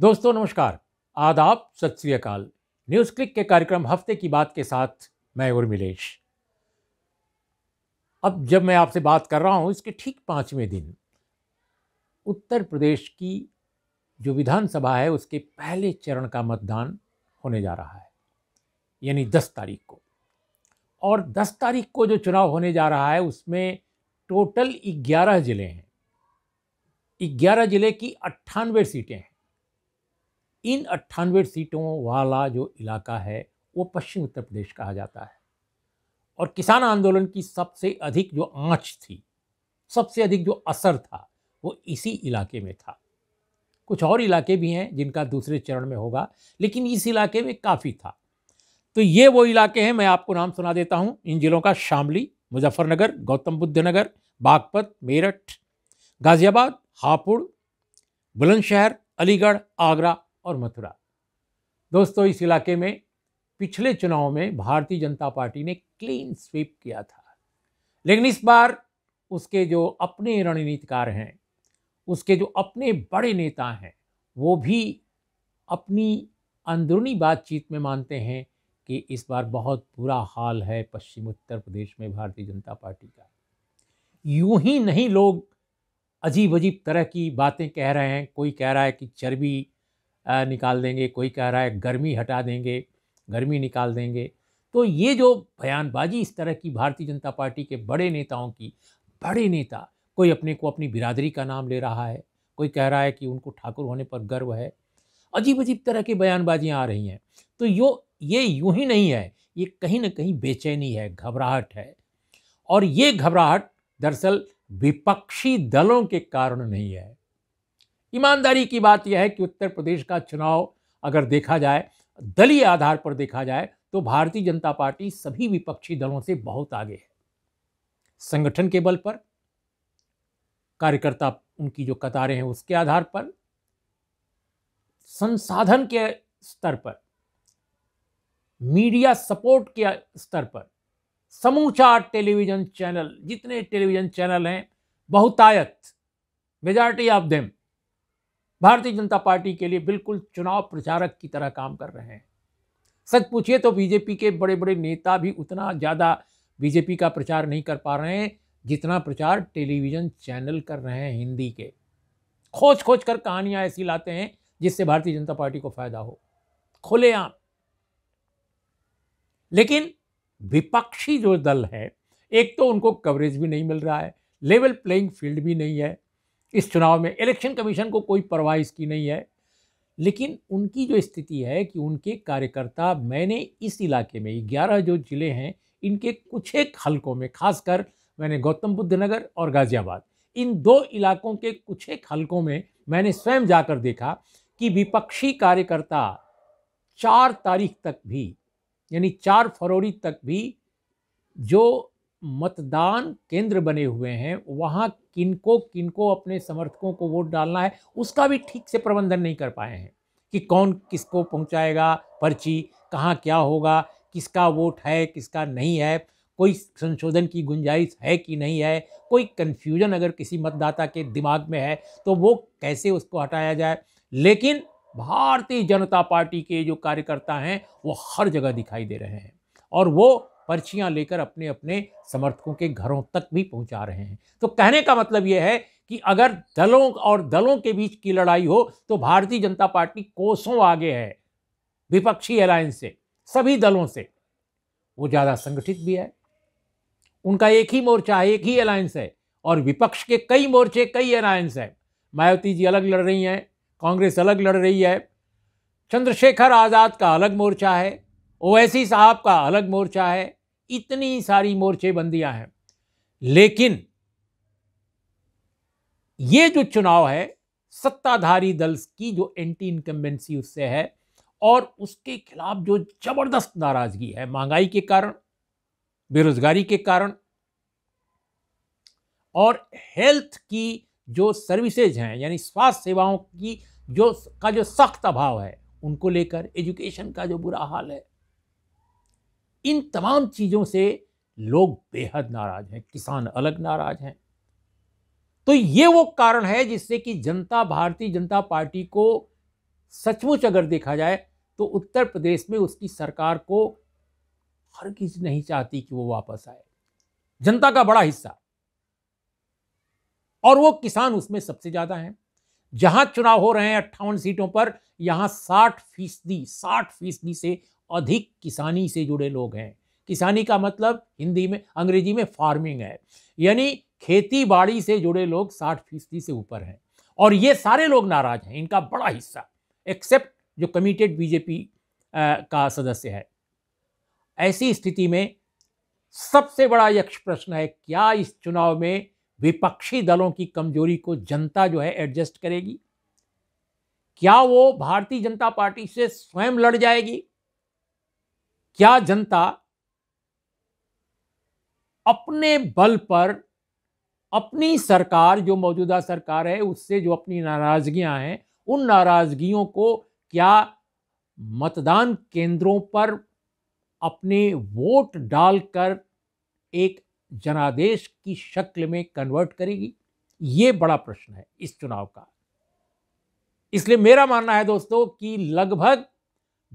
दोस्तों नमस्कार आदाब सत श्रीकाल न्यूज़ क्लिक के कार्यक्रम हफ्ते की बात के साथ मैं उर्मिलेश अब जब मैं आपसे बात कर रहा हूँ इसके ठीक पाँचवें दिन उत्तर प्रदेश की जो विधानसभा है उसके पहले चरण का मतदान होने जा रहा है यानी दस तारीख को और दस तारीख को जो चुनाव होने जा रहा है उसमें टोटल ग्यारह ज़िले हैं ग्यारह ज़िले की अट्ठानवे सीटें हैं इन अट्ठानवे सीटों वाला जो इलाका है वो पश्चिम उत्तर प्रदेश कहा जाता है और किसान आंदोलन की सबसे अधिक जो आँच थी सबसे अधिक जो असर था वो इसी इलाके में था कुछ और इलाके भी हैं जिनका दूसरे चरण में होगा लेकिन इस इलाके में काफ़ी था तो ये वो इलाके हैं मैं आपको नाम सुना देता हूँ इन ज़िलों का शामली मुजफ्फरनगर गौतम बुद्ध नगर बागपत मेरठ गाज़ियाबाद हापुड़ बुलंदशहर अलीगढ़ आगरा और मथुरा दोस्तों इस इलाके में पिछले चुनाव में भारतीय जनता पार्टी ने क्लीन स्वीप किया था लेकिन इस बार उसके जो अपने रणनीतिकार हैं उसके जो अपने बड़े नेता हैं वो भी अपनी अंदरूनी बातचीत में मानते हैं कि इस बार बहुत बुरा हाल है पश्चिम उत्तर प्रदेश में भारतीय जनता पार्टी का यूं ही नहीं लोग अजीब अजीब तरह की बातें कह रहे हैं कोई कह रहा है कि चर्बी निकाल देंगे कोई कह रहा है गर्मी हटा देंगे गर्मी निकाल देंगे तो ये जो बयानबाजी इस तरह की भारतीय जनता पार्टी के बड़े नेताओं की बड़े नेता कोई अपने को अपनी बिरादरी का नाम ले रहा है कोई कह रहा है कि उनको ठाकुर होने पर गर्व है अजीब अजीब तरह की बयानबाजियाँ आ रही हैं तो यो ये यूं ही नहीं है ये कहीं ना कहीं बेचैनी है घबराहट है और ये घबराहट दरअसल विपक्षी दलों के कारण नहीं है ईमानदारी की बात यह है कि उत्तर प्रदेश का चुनाव अगर देखा जाए दलीय आधार पर देखा जाए तो भारतीय जनता पार्टी सभी विपक्षी दलों से बहुत आगे है संगठन के बल पर कार्यकर्ता उनकी जो कतारें हैं उसके आधार पर संसाधन के स्तर पर मीडिया सपोर्ट के स्तर पर समूचा टेलीविजन चैनल जितने टेलीविजन चैनल हैं बहुतायत मेजॉरिटी ऑफ देम भारतीय जनता पार्टी के लिए बिल्कुल चुनाव प्रचारक की तरह काम कर रहे हैं सच पूछिए तो बीजेपी के बड़े बड़े नेता भी उतना ज़्यादा बीजेपी का प्रचार नहीं कर पा रहे हैं जितना प्रचार टेलीविज़न चैनल कर रहे हैं हिंदी के खोज खोज कर कहानियाँ ऐसी लाते हैं जिससे भारतीय जनता पार्टी को फायदा हो खुलेआम लेकिन विपक्षी जो दल है एक तो उनको कवरेज भी नहीं मिल रहा है लेवल प्लेइंग फील्ड भी नहीं है इस चुनाव में इलेक्शन कमीशन को कोई परवाह इसकी नहीं है लेकिन उनकी जो स्थिति है कि उनके कार्यकर्ता मैंने इस इलाके में ग्यारह जो ज़िले हैं इनके कुछ एक हलकों में खासकर मैंने गौतम बुद्ध नगर और गाज़ियाबाद इन दो इलाकों के कुछ एक हलकों में मैंने स्वयं जाकर देखा कि विपक्षी कार्यकर्ता चार तारीख तक भी यानी चार फरवरी तक भी जो मतदान केंद्र बने हुए हैं वहाँ किनको किनको अपने समर्थकों को वोट डालना है उसका भी ठीक से प्रबंधन नहीं कर पाए हैं कि कौन किसको पहुँचाएगा पर्ची कहाँ क्या होगा किसका वोट है किसका नहीं है कोई संशोधन की गुंजाइश है कि नहीं है कोई कन्फ्यूजन अगर किसी मतदाता के दिमाग में है तो वो कैसे उसको हटाया जाए लेकिन भारतीय जनता पार्टी के जो कार्यकर्ता हैं वो हर जगह दिखाई दे रहे हैं और वो पर्चियां लेकर अपने अपने समर्थकों के घरों तक भी पहुंचा रहे हैं तो कहने का मतलब यह है कि अगर दलों और दलों के बीच की लड़ाई हो तो भारतीय जनता पार्टी कोसों आगे है विपक्षी अलायंस से सभी दलों से वो ज़्यादा संगठित भी है उनका एक ही मोर्चा है एक ही अलायंस है और विपक्ष के कई मोर्चे कई अलायंस हैं मायावती जी अलग लड़ रही हैं कांग्रेस अलग लड़ रही है चंद्रशेखर आज़ाद का अलग मोर्चा है ओवैसी साहब का अलग मोर्चा है इतनी सारी मोर्चेबंदियां हैं लेकिन ये जो चुनाव है सत्ताधारी दल की जो एंटी इनकम्बेंसी उससे है और उसके खिलाफ जो जबरदस्त नाराजगी है महंगाई के कारण बेरोजगारी के कारण और हेल्थ की जो सर्विसेज हैं यानी स्वास्थ्य सेवाओं की जो का जो सख्त अभाव है उनको लेकर एजुकेशन का जो बुरा हाल है इन तमाम चीज़ों से लोग बेहद नाराज हैं किसान अलग नाराज हैं तो ये वो कारण है जिससे कि जनता भारतीय जनता पार्टी को सचमुच अगर देखा जाए तो उत्तर प्रदेश में उसकी सरकार को हर किसी नहीं चाहती कि वो वापस आए जनता का बड़ा हिस्सा और वो किसान उसमें सबसे ज्यादा हैं जहां चुनाव हो रहे हैं अट्ठावन सीटों पर यहां साठ फीसदी साठ फीसदी से अधिक किसानी से जुड़े लोग हैं किसानी का मतलब हिंदी में अंग्रेजी में फार्मिंग है यानी खेती बाड़ी से जुड़े लोग साठ फीसदी से ऊपर हैं और ये सारे लोग नाराज हैं इनका बड़ा हिस्सा एक्सेप्ट जो कमिटेड बीजेपी का सदस्य है ऐसी स्थिति में सबसे बड़ा यक्ष प्रश्न है क्या इस चुनाव में विपक्षी दलों की कमजोरी को जनता जो है एडजस्ट करेगी क्या वो भारतीय जनता पार्टी से स्वयं लड़ जाएगी क्या जनता अपने बल पर अपनी सरकार जो मौजूदा सरकार है उससे जो अपनी नाराजगियां हैं उन नाराजगियों को क्या मतदान केंद्रों पर अपने वोट डालकर एक जनादेश की शक्ल में कन्वर्ट करेगी ये बड़ा प्रश्न है इस चुनाव का इसलिए मेरा मानना है दोस्तों कि लगभग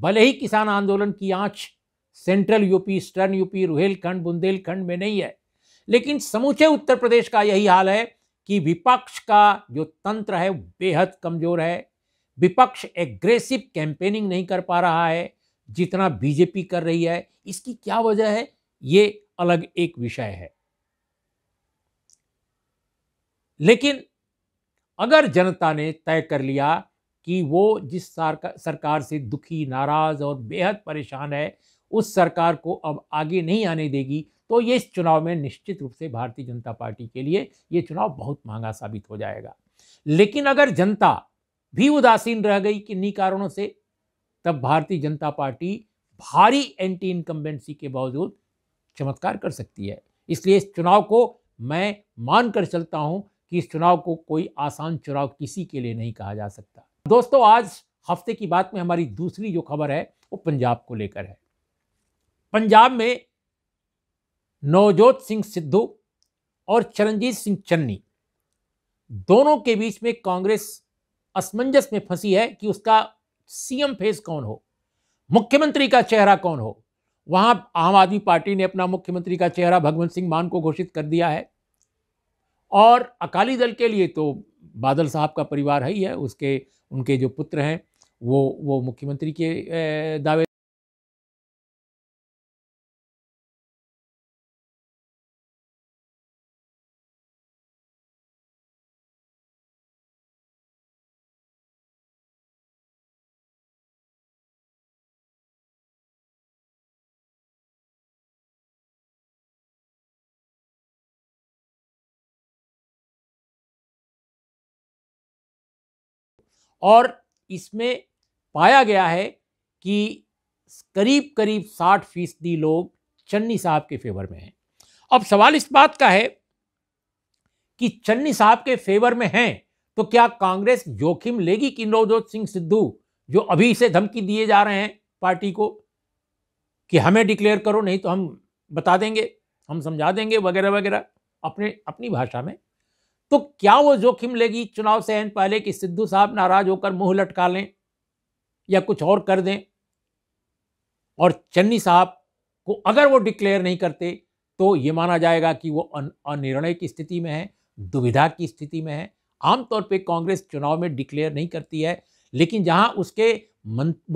भले ही किसान आंदोलन की आंच central UP eastern UP Rohilkhand Bundelkhand में नहीं है लेकिन समूचे उत्तर प्रदेश का यही हाल है कि विपक्ष का जो तंत्र है बेहद कमज़ोर है विपक्ष एग्रेसिव कैंपेनिंग नहीं कर पा रहा है जितना बीजेपी कर रही है इसकी क्या वजह है ये अलग एक विषय है लेकिन अगर जनता ने तय कर लिया कि वो जिस सरकार से दुखी नाराज और बेहद परेशान है उस सरकार को अब आगे नहीं आने देगी तो ये इस चुनाव में निश्चित रूप से भारतीय जनता पार्टी के लिए ये चुनाव बहुत महंगा साबित हो जाएगा लेकिन अगर जनता भी उदासीन रह गई किन्हीं कारणों से तब भारतीय जनता पार्टी भारी एंटी इनकम्बेंसी के बावजूद चमत्कार कर सकती है इसलिए इस चुनाव को मैं मानकर चलता हूं कि इस चुनाव को कोई आसान चुनाव किसी के लिए नहीं कहा जा सकता दोस्तों आज हफ्ते की बात में हमारी दूसरी जो खबर है वो पंजाब को लेकर है पंजाब में नवजोत सिंह सिद्धू और चरणजीत सिंह चन्नी दोनों के बीच में कांग्रेस असमंजस में फंसी है कि उसका सीएम फेस कौन हो मुख्यमंत्री का चेहरा कौन हो वहां आम आदमी पार्टी ने अपना मुख्यमंत्री का चेहरा भगवंत सिंह मान को घोषित कर दिया है और अकाली दल के लिए तो बादल साहब का परिवार है ही है उसके उनके जो पुत्र हैं वो वो मुख्यमंत्री के दावे और इसमें पाया गया है कि करीब करीब साठ फीसदी लोग चन्नी साहब के फेवर में हैं अब सवाल इस बात का है कि चन्नी साहब के फेवर में हैं तो क्या कांग्रेस जोखिम लेगी कि नवजोत सिंह सिद्धू जो अभी से धमकी दिए जा रहे हैं पार्टी को कि हमें डिक्लेयर करो नहीं तो हम बता देंगे हम समझा देंगे वगैरह वगैरह अपने अपनी भाषा में तो क्या वो जोखिम लेगी चुनाव से एन पहले कि सिद्धू साहब नाराज होकर मुंह लटका लें या कुछ और कर दें और चन्नी साहब को अगर वो डिक्लेयर नहीं करते तो ये माना जाएगा कि वो अनिर्णय की स्थिति में है दुविधा की स्थिति में है आमतौर पे कांग्रेस चुनाव में डिक्लेयर नहीं करती है लेकिन जहां उसके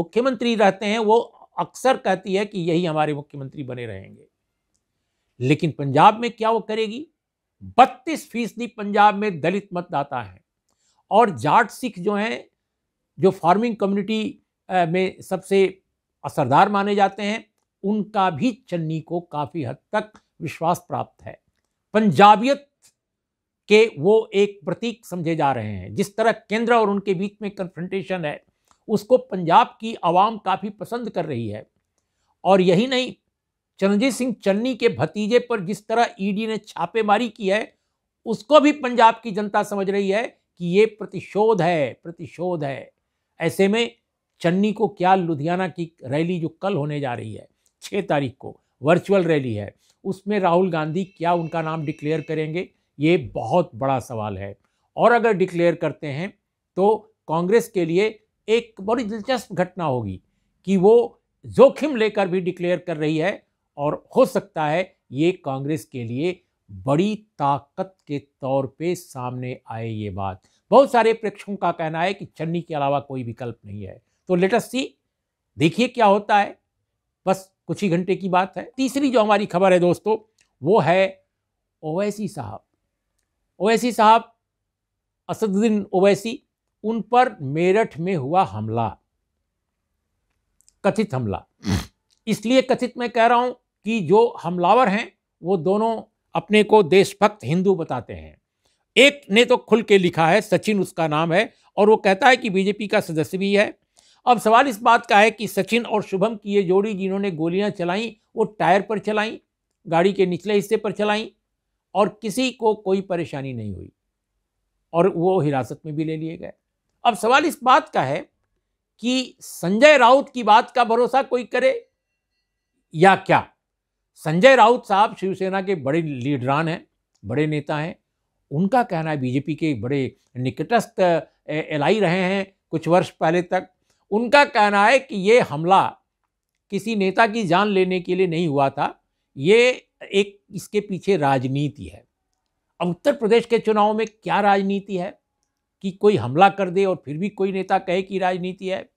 मुख्यमंत्री रहते हैं वो अक्सर कहती है कि यही हमारे मुख्यमंत्री बने रहेंगे लेकिन पंजाब में क्या वो करेगी बत्तीस फीसदी पंजाब में दलित मतदाता हैं और जाट सिख जो हैं जो फार्मिंग कम्युनिटी में सबसे असरदार माने जाते हैं उनका भी चन्नी को काफ़ी हद तक विश्वास प्राप्त है पंजाबियत के वो एक प्रतीक समझे जा रहे हैं जिस तरह केंद्र और उनके बीच में कन्फ्रंटेशन है उसको पंजाब की आवाम काफ़ी पसंद कर रही है और यही नहीं चरणजीत सिंह चन्नी के भतीजे पर जिस तरह ईडी e ने छापेमारी की है उसको भी पंजाब की जनता समझ रही है कि ये प्रतिशोध है प्रतिशोध है ऐसे में चन्नी को क्या लुधियाना की रैली जो कल होने जा रही है छः तारीख को वर्चुअल रैली है उसमें राहुल गांधी क्या उनका नाम डिक्लेयर करेंगे ये बहुत बड़ा सवाल है और अगर डिक्लेयर करते हैं तो कांग्रेस के लिए एक बड़ी दिलचस्प घटना होगी कि वो जोखिम लेकर भी डिक्लेयर कर रही है और हो सकता है ये कांग्रेस के लिए बड़ी ताकत के तौर पे सामने आए ये बात बहुत सारे प्रेक्षकों का कहना है कि चन्नी के अलावा कोई विकल्प नहीं है तो लेटेस्ट सी देखिए क्या होता है बस कुछ ही घंटे की बात है तीसरी जो हमारी खबर है दोस्तों वो है ओवैसी साहब ओवैसी साहब असदुद्दीन ओवैसी उन पर मेरठ में हुआ हमला कथित हमला इसलिए कथित मैं कह रहा हूं कि जो हमलावर हैं वो दोनों अपने को देशभक्त हिंदू बताते हैं एक ने तो खुल के लिखा है सचिन उसका नाम है और वो कहता है कि बीजेपी का सदस्य भी है अब सवाल इस बात का है कि सचिन और शुभम की ये जोड़ी जिन्होंने गोलियां चलाईं वो टायर पर चलाईं गाड़ी के निचले हिस्से पर चलाईं और किसी को कोई परेशानी नहीं हुई और वो हिरासत में भी ले लिए गए अब सवाल इस बात का है कि संजय राउत की बात का भरोसा कोई करे या क्या संजय राउत साहब शिवसेना के बड़े लीडरान हैं बड़े नेता हैं उनका कहना है बीजेपी के बड़े निकटस्थ एल रहे हैं कुछ वर्ष पहले तक उनका कहना है कि ये हमला किसी नेता की जान लेने के लिए नहीं हुआ था ये एक इसके पीछे राजनीति है अब उत्तर प्रदेश के चुनाव में क्या राजनीति है कि कोई हमला कर दे और फिर भी कोई नेता कहे कि राजनीति है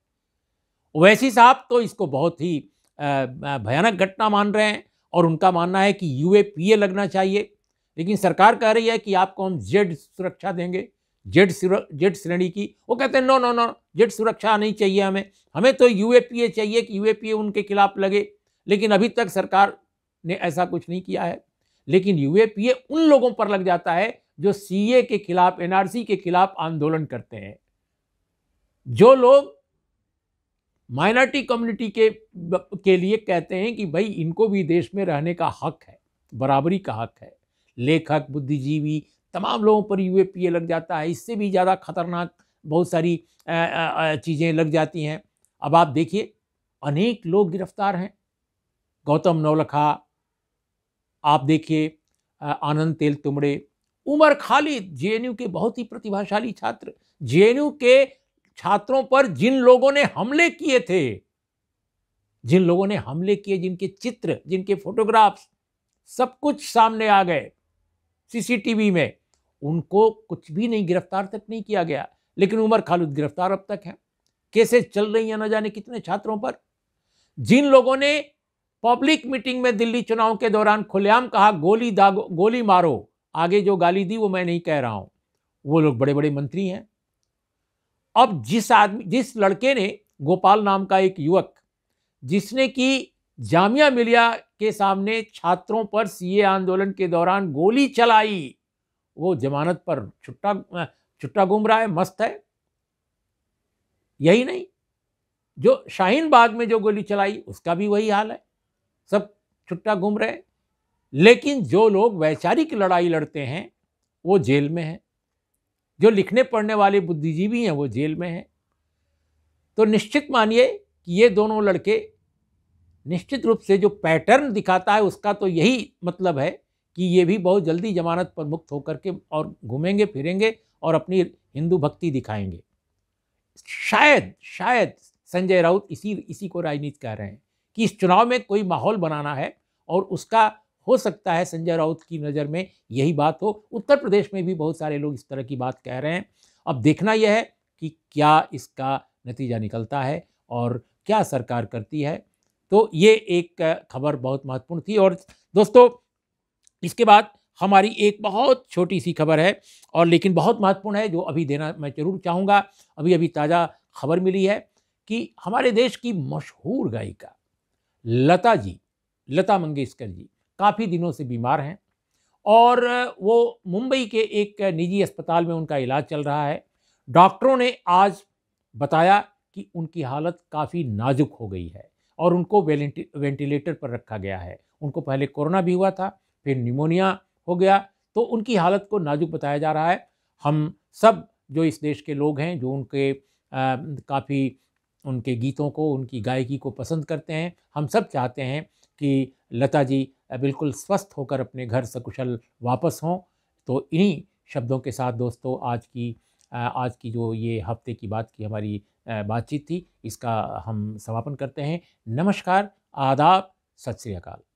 ओवैसी साहब तो इसको बहुत ही भयानक घटना मान रहे हैं और उनका मानना है कि यू ए लगना चाहिए लेकिन सरकार कह रही है कि आपको हम जेड सुरक्षा देंगे जेड जेड श्रेणी की वो कहते हैं नो नो नो जेड सुरक्षा नहीं चाहिए हमें हमें तो यू चाहिए कि यू उनके खिलाफ लगे लेकिन अभी तक सरकार ने ऐसा कुछ नहीं किया है लेकिन यू उन लोगों पर लग जाता है जो सी के खिलाफ एनआरसी के खिलाफ आंदोलन करते हैं जो लोग माइनॉरिटी कम्युनिटी के के लिए कहते हैं कि भाई इनको भी देश में रहने का हक है बराबरी का हक है लेखक बुद्धिजीवी तमाम लोगों पर यू लग जाता है इससे भी ज़्यादा खतरनाक बहुत सारी चीज़ें लग जाती हैं अब आप देखिए अनेक लोग गिरफ्तार हैं गौतम नौलखा आप देखिए आनंद तेल तुमड़े उमर खालिद जेएनयू के बहुत ही प्रतिभाशाली छात्र जेएनयू के छात्रों पर जिन लोगों ने हमले किए थे जिन लोगों ने हमले किए जिनके चित्र जिनके फोटोग्राफ्स सब कुछ सामने आ गए सीसीटीवी में उनको कुछ भी नहीं गिरफ्तार तक नहीं किया गया लेकिन उमर खालिद गिरफ्तार अब तक है केसेस चल रही हैं न जाने कितने छात्रों पर जिन लोगों ने पब्लिक मीटिंग में दिल्ली चुनाव के दौरान खुलेआम कहा गोली दागो गोली मारो आगे जो गाली दी वो मैं नहीं कह रहा हूं वो लोग बड़े बड़े मंत्री हैं अब जिस आदमी जिस लड़के ने गोपाल नाम का एक युवक जिसने कि जामिया मिलिया के सामने छात्रों पर सीए आंदोलन के दौरान गोली चलाई वो जमानत पर छुट्टा छुट्टा घूम रहा है मस्त है यही नहीं जो शाहीन बाग में जो गोली चलाई उसका भी वही हाल है सब छुट्टा घूम रहे लेकिन जो लोग वैचारिक लड़ाई लड़ते हैं वो जेल में हैं जो लिखने पढ़ने वाले बुद्धिजीवी हैं वो जेल में हैं तो निश्चित मानिए कि ये दोनों लड़के निश्चित रूप से जो पैटर्न दिखाता है उसका तो यही मतलब है कि ये भी बहुत जल्दी जमानत पर मुक्त होकर के और घूमेंगे फिरेंगे और अपनी हिंदू भक्ति दिखाएंगे शायद शायद संजय राउत इसी इसी को राजनीति कह रहे हैं कि इस चुनाव में कोई माहौल बनाना है और उसका हो सकता है संजय राउत की नज़र में यही बात हो उत्तर प्रदेश में भी बहुत सारे लोग इस तरह की बात कह रहे हैं अब देखना यह है कि क्या इसका नतीजा निकलता है और क्या सरकार करती है तो ये एक खबर बहुत महत्वपूर्ण थी और दोस्तों इसके बाद हमारी एक बहुत छोटी सी खबर है और लेकिन बहुत महत्वपूर्ण है जो अभी देना मैं जरूर चाहूँगा अभी अभी ताज़ा खबर मिली है कि हमारे देश की मशहूर गायिका लता जी लता मंगेशकर जी काफ़ी दिनों से बीमार हैं और वो मुंबई के एक निजी अस्पताल में उनका इलाज चल रहा है डॉक्टरों ने आज बताया कि उनकी हालत काफ़ी नाजुक हो गई है और उनको वेंटिलेटर पर रखा गया है उनको पहले कोरोना भी हुआ था फिर निमोनिया हो गया तो उनकी हालत को नाजुक बताया जा रहा है हम सब जो इस देश के लोग हैं जो उनके काफ़ी उनके गीतों को उनकी गायकी को पसंद करते हैं हम सब चाहते हैं कि लता जी बिल्कुल स्वस्थ होकर अपने घर सकुशल वापस हों तो इन्हीं शब्दों के साथ दोस्तों आज की आज की जो ये हफ्ते की बात की हमारी बातचीत थी इसका हम समापन करते हैं नमस्कार आदाब सत श्री अकाल